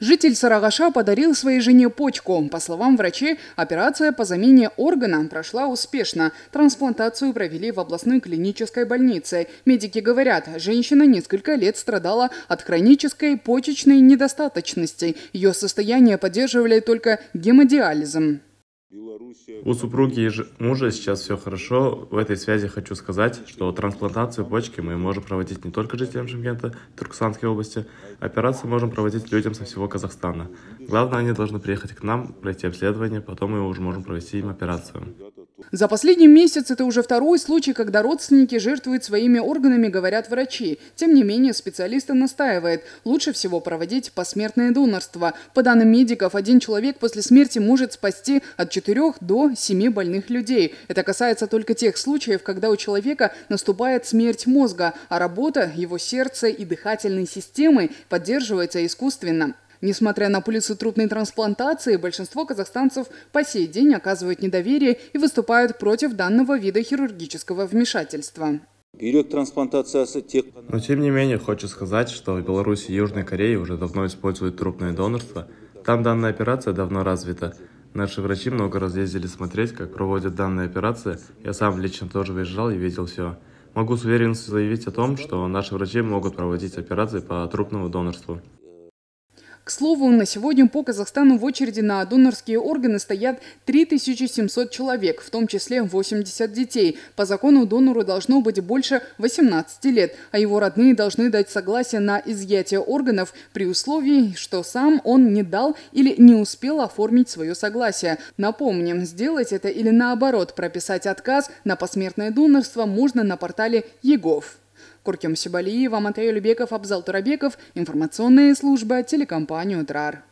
Житель Сарагаша подарил своей жене почку. По словам врачей, операция по замене органа прошла успешно. Трансплантацию провели в областной клинической больнице. Медики говорят, женщина несколько лет страдала от хронической почечной недостаточности. Ее состояние поддерживали только гемодиализом. У супруги и мужа сейчас все хорошо. В этой связи хочу сказать, что трансплантацию почки мы можем проводить не только жителям Шимкента, туркестанской области. Операцию можем проводить людям со всего Казахстана. Главное, они должны приехать к нам, пройти обследование, потом мы уже можем провести им операцию. За последний месяц это уже второй случай, когда родственники жертвуют своими органами, говорят врачи. Тем не менее, специалисты настаивает, лучше всего проводить посмертное донорство. По данным медиков, один человек после смерти может спасти от 4 до 7 больных людей. Это касается только тех случаев, когда у человека наступает смерть мозга, а работа его сердца и дыхательной системы поддерживается искусственно. Несмотря на полицу трупной трансплантации, большинство казахстанцев по сей день оказывают недоверие и выступают против данного вида хирургического вмешательства. Но тем не менее, хочу сказать, что в Беларуси и Южной Корее уже давно используют трупное донорство. Там данная операция давно развита. Наши врачи много раз ездили смотреть, как проводят данные операции. Я сам лично тоже выезжал и видел все. Могу с уверенностью заявить о том, что наши врачи могут проводить операции по трупному донорству. К слову, на сегодня по Казахстану в очереди на донорские органы стоят 3700 человек, в том числе 80 детей. По закону донору должно быть больше 18 лет, а его родные должны дать согласие на изъятие органов при условии, что сам он не дал или не успел оформить свое согласие. Напомним, сделать это или наоборот прописать отказ на посмертное донорство можно на портале ЕГОВ. Куркем Сибалиев, Аматай Любеков, Абзал Турабеков, Информационная служба телекомпанию «Утрар».